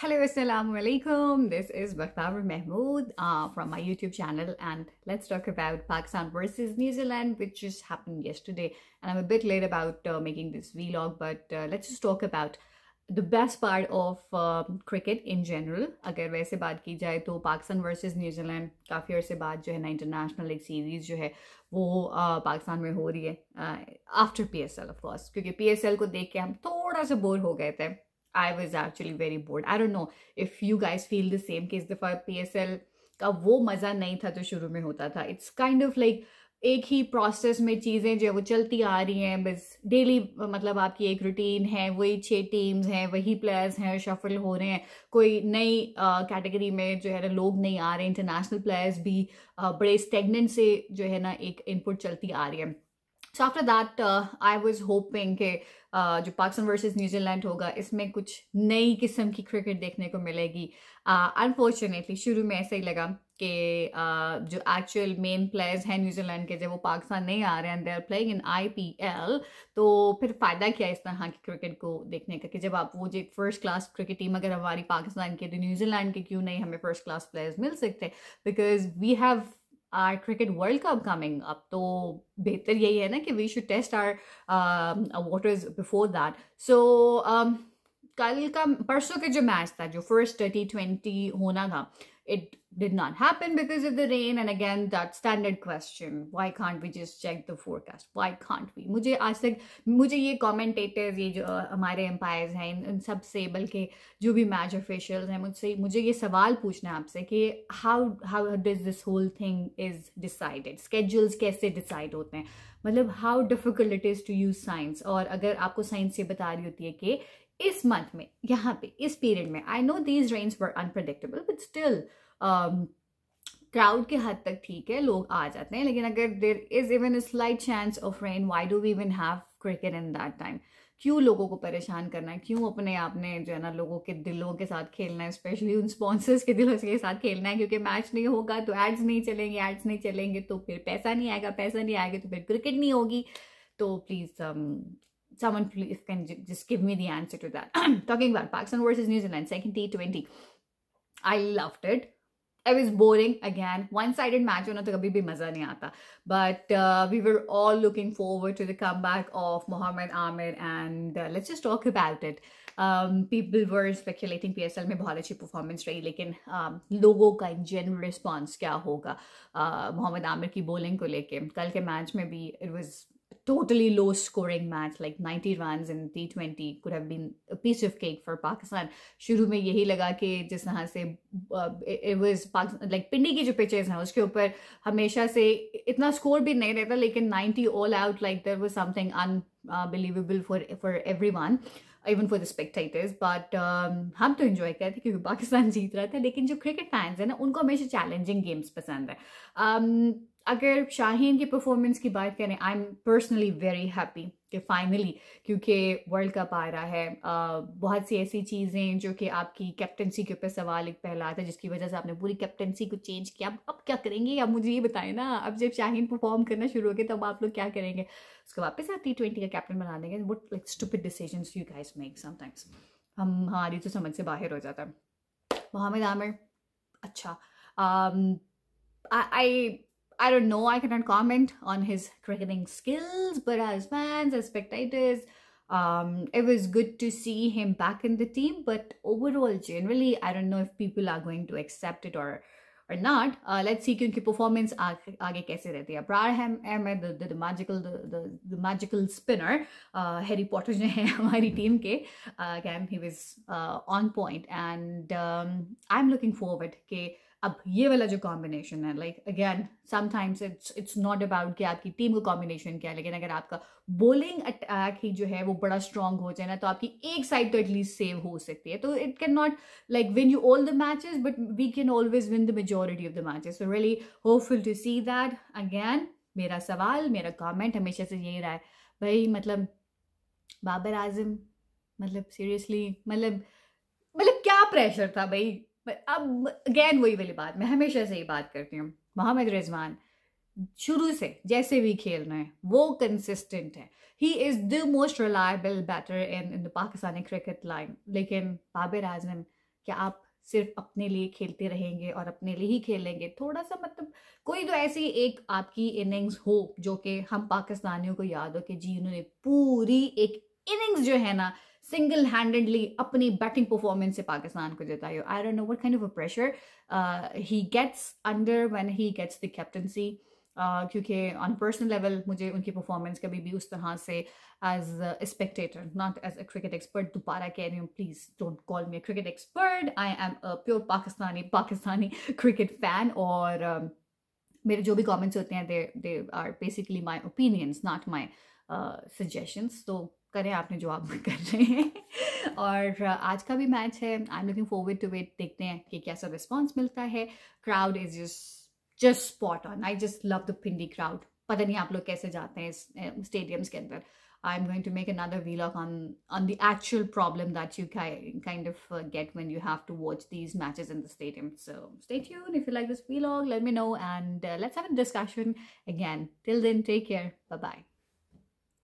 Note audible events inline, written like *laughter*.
Hello, Assalamu Alaikum. This is Bakbara Mahmood uh, from my YouTube channel, and let's talk about Pakistan versus New Zealand, which just happened yesterday. And I'm a bit late about uh, making this vlog, but uh, let's just talk about the best part of um, cricket in general. अगर वैसे बात की जाए तो Pakistan versus New Zealand काफ़ी अरसे बाद जो है ना इंटरनेशनल एक सीरीज़ जो है वो पाकिस्तान में हो रही है आफ्टर पी एस एल क्योंकि पी को हम थोड़ा सा हो गए थे I was actually very bored I don't know if you guys feel the same कि इस दफ़ा पी एस एल का वो मज़ा नहीं था जो शुरू में होता था इट्स काइंड ऑफ लाइक एक ही प्रोसेस में चीज़ें जो है वो चलती आ रही हैं बस डेली मतलब आपकी एक रूटीन है वही छः टीम्स हैं वही प्लेयर्स हैं शफल हो रहे हैं कोई नई कैटेगरी में जो है ना लोग नहीं आ रहे इंटरनेशनल प्लेयर्स भी आ, बड़े स्टेगनेंट से जो है ना एक इनपुट चलती आ रही है so after that I was hoping के uh, जो पाकिस्तान वर्सेज़ न्यूजीलैंड होगा इसमें कुछ नई किस्म की क्रिकेट देखने को मिलेगी अनफॉर्चुनेटली uh, शुरू में ऐसा ही लगा कि uh, जो एक्चुअल मेन प्लेयर्स हैं न्यूजीलैंड के जब वो पाकिस्तान नहीं आ रहे हैं they are playing in L तो फिर फ़ायदा क्या इस तरह की क्रिकेट को देखने का कि जब आप वो जो फर्स्ट क्लास क्रिकेट टीम अगर हमारी पाकिस्तान की तो न्यूजीलैंड के क्यों नहीं हमें फर्स्ट क्लास प्लेयर्स मिल सकते because we have our cricket world cup coming up तो बेहतर यही है ना कि we should test our waters before that so कल का परसों का जो मैच था जो फर्स्ट टी ट्वेंटी होना था it did not happen because of the rain and again that standard question why can't we just check the forecast why can't we मुझे आज तक मुझे ये commentators ये जो हमारे empires हैं इन सब से बल्कि जो भी match officials हैं मुझसे मुझे ये सवाल पूछना है आपसे कि how how does this whole thing is decided schedules कैसे decide होते हैं मतलब how difficult it is to use science और अगर आपको science ये बता रही होती है कि इस मंथ में यहाँ पे इस पीरियड में I know these rains were unpredictable but still crowd के हद तक ठीक है लोग आ जाते हैं लेकिन अगर there is even slight chance of rain why do we even have cricket in that time क्यों लोगों को परेशान करना है क्यों अपने आपने जो है ना लोगों के दिलों के साथ खेलना है स्पेशली उन स्पॉन्सर्स के दिलों के साथ खेलना है क्योंकि मैच नहीं होगा तो एड्स नहीं चलेंगे एड्स नहीं चलेंगे तो फिर पैसा नहीं आएगा पैसा नहीं आएगा तो फिर क्रिकेट नहीं होगी तो please someone please can j- just give me the answer to that. *clears throat* Talking about Pakistan versus New Zealand, second T20. I loved it. It was boring again. One-sided match होना तो कभी भी मजा नहीं आता. But uh, we were all looking forward to the comeback of Mohammad Amir and uh, let's just talk about it. Um, people were speculating PSL में बहुत अच्छी performance रही लेकिन um, लोगों का in general response क्या होगा uh, मोहम्मद आमिर की bowling को लेके कल के match में भी it was totally low scoring match like 90 runs in T20 could have been a piece of cake for Pakistan शुरू में यही लगा कि जिस तरह से इट वाज लाइक पिंडी की जो पिचेस हैं उसके ऊपर हमेशा से इतना स्कोर भी नहीं रहता लेकिन 90 all out like there was something unbelievable for for everyone even for the spectators but हम तो इन्जॉय कर रहे थे क्योंकि पाकिस्तान *laughs* जीत रहा था लेकिन जो क्रिकेट फैंस हैं ना उनको हमेशा चैलेंजिंग गेम्स पसंद है um, अगर शाहीन की परफॉर्मेंस की बात करें I am personally very happy कि फाइनली क्योंकि वर्ल्ड कप आ रहा है बहुत सी ऐसी चीज़ें जो कि आपकी कैप्टनसी के ऊपर सवाल एक पहला आता है जिसकी वजह से आपने पूरी कैप्टनसी को चेंज किया अब अब क्या करेंगे अब मुझे ये बताएं ना अब जब शाहीन परफॉर्म करना शुरू हो गया तब आप लोग क्या करेंगे उसको वापस आप टी ट्वेंटी का कैप्टन बना देंगे what like stupid decision you guys make sometimes हम हमारी तो समझ से बाहर हो जाता है मोहम्मद आमिर अच्छा आई um, I don't know, I cannot comment on his cricketing skills, but as fans, as spectators, um, it was good to see him back in the team. But overall, generally, I don't know if people are going to accept it or or not. Uh, let's see क्योंकि performance आगे, आगे कैसे रहती है Abraham the the magical, the magical spinner Harry Harry Potter's है हमारी टीम uh, again, he was uh, on point and um, I'm looking forward. के अब ये वाला जो कॉम्बिनेशन है like again sometimes it's it's not about कि आपकी टीम का कॉम्बिनेशन क्या है लेकिन अगर आपका बोलिंग अटैक ही जो है वो बड़ा स्ट्रांग हो जाए ना तो आपकी एक साइड तो एटलीस्ट सेव हो सकती है तो it can not like win you all the matches but we can always win the majority of the matches so really hopeful to see that again मेरा सवाल मेरा कॉमेंट हमेशा से यही रहा है भाई मतलब बाबर आजम मतलब सीरियसली मतलब मतलब क्या प्रेशर था भाई अब अगैन वही वाली बात मैं हमेशा से ही बात करती हूँ मोहम्मद रिजवान शुरू से जैसे भी खेल रहे हैं वो कंसिस्टेंट है he is the most reliable batter in in the Pakistani cricket line लेकिन बाबर आजम क्या आप सिर्फ अपने लिए खेलते रहेंगे और अपने लिए ही खेलेंगे थोड़ा सा मतलब कोई तो ऐसी एक आपकी इनिंग्स हो जो कि हम पाकिस्तानियों को याद हो कि जी उन्होंने पूरी एक इनिंग्स जो है ना सिंगल हैंडेडली अपनी बैटिंग परफॉर्मेंस से पाकिस्तान को जितायो I don't know what kind of a pressure he gets under when he gets the captaincy क्योंकि ऑन पर्सनल लेवल मुझे उनकी परफॉर्मेंस कभी भी उस तरह से as a spectator not as a cricket expert दोबारा कह रही हूँ please don't call me a cricket expert I am a pure Pakistani Pakistani cricket fan और um, मेरे जो भी कॉमेंट्स होते हैं they they are basically my opinions not my suggestions तो करें आपने जो आप कर रहे हैं और आज का भी मैच है I am looking forward to wait देखते हैं कि कैसा रिस्पॉन्स मिलता है crowd is just just spot on I just love the Pindi crowd पता नहीं आप लोग कैसे जाते हैं स्टेडियम्स के अंदर I am going to make another of on on the actual problem that you kind of get when you have to watch these matches in the stadium so stay tuned if you like this vlog let me know and let's have a discussion again till then take care bye bye